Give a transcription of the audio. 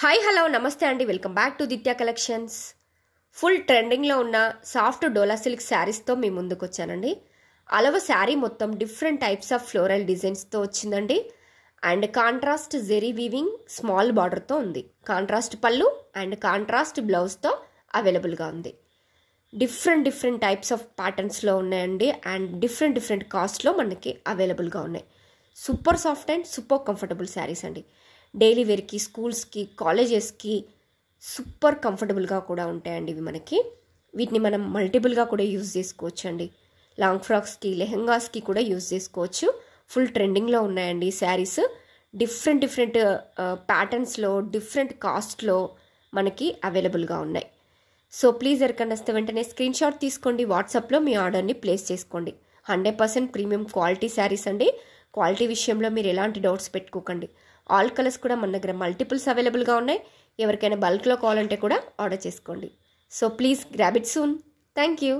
hi hello నమస్తే అండి welcome back to Ditya collections full ట్రెండింగ్లో ఉన్న సాఫ్ట్ డోలా సిల్క్ శారీస్తో మీ ముందుకు వచ్చానండి అలవ శారీ మొత్తం డిఫరెంట్ టైప్స్ ఆఫ్ ఫ్లోరల్ డిజైన్స్తో వచ్చిందండి and contrast zari weaving small బార్డర్తో ఉంది కాంట్రాస్ట్ పళ్ళు అండ్ కాంట్రాస్ట్ బ్లౌజ్తో అవైలబుల్గా ఉంది డిఫరెంట్ డిఫరెంట్ టైప్స్ ఆఫ్ ప్యాటర్న్స్లో ఉన్నాయండి అండ్ డిఫరెంట్ డిఫరెంట్ కాస్ట్లో మనకి అవైలబుల్గా ఉన్నాయి super soft and super comfortable saris అండి డైలీ వేర్కి స్కూల్స్కి కాలేజెస్కి సూపర్ కంఫర్టబుల్గా కూడా ఉంటాయండి ఇవి మనకి వీటిని మనం మల్టిపుల్గా కూడా యూజ్ చేసుకోవచ్చు అండి లాంగ్ ఫ్రాక్స్కి లెహంగాస్కి కూడా యూజ్ చేసుకోవచ్చు ఫుల్ ట్రెండింగ్లో ఉన్నాయండి శారీస్ డిఫరెంట్ డిఫరెంట్ ప్యాటర్న్స్లో డిఫరెంట్ కాస్ట్లో మనకి అవైలబుల్గా ఉన్నాయి సో ప్లీజ్ ఎవరికన్నా వస్తే వెంటనే స్క్రీన్ షాట్ తీసుకోండి వాట్సాప్లో మీ ఆర్డర్ని ప్లేస్ చేసుకోండి hundred percent premium quality saris అండి క్వాలిటీ విషయంలో మీరు ఎలాంటి డౌట్స్ పెట్టుకోకండి ఆల్ కలర్స్ కూడా మన దగ్గర మల్టిపుల్స్ అవైలబుల్గా ఉన్నాయి ఎవరికైనా బల్క్లో కావాలంటే కూడా ఆర్డర్ చేసుకోండి so please grab it soon thank you